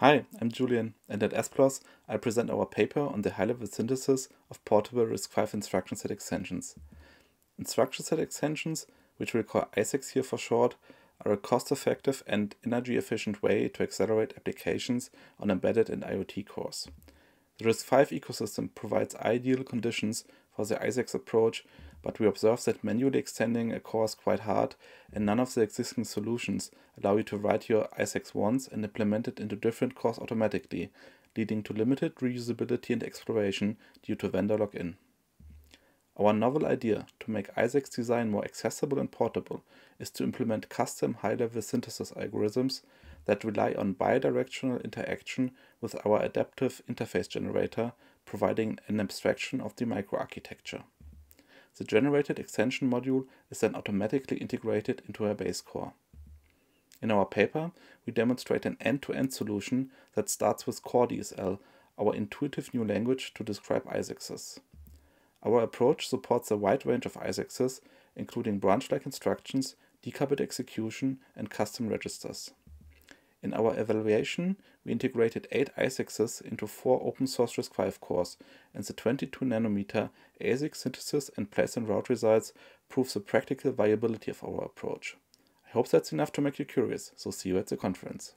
Hi, I'm Julian, and at SPLOS, I present our paper on the high-level synthesis of portable RISC-V instruction set extensions. Instruction set extensions, which we'll call ISEX here for short, are a cost-effective and energy-efficient way to accelerate applications on embedded and IoT cores. The RISC-V ecosystem provides ideal conditions for the ISEX approach but we observe that manually extending a course quite hard and none of the existing solutions allow you to write your ISEX once and implement it into different cores automatically, leading to limited reusability and exploration due to vendor lock-in. Our novel idea to make ISAC's design more accessible and portable is to implement custom high-level synthesis algorithms that rely on bidirectional interaction with our adaptive interface generator, providing an abstraction of the microarchitecture. The generated extension module is then automatically integrated into our base core. In our paper, we demonstrate an end-to-end -end solution that starts with CoreDSL, our intuitive new language to describe ISACs. Our approach supports a wide range of ISACs, including branch-like instructions, decoupled execution, and custom registers. In our evaluation, we integrated 8 ISICs into 4 open source RISC-V cores, and the 22nm ASIC synthesis and place and route results prove the practical viability of our approach. I hope that's enough to make you curious, so see you at the conference.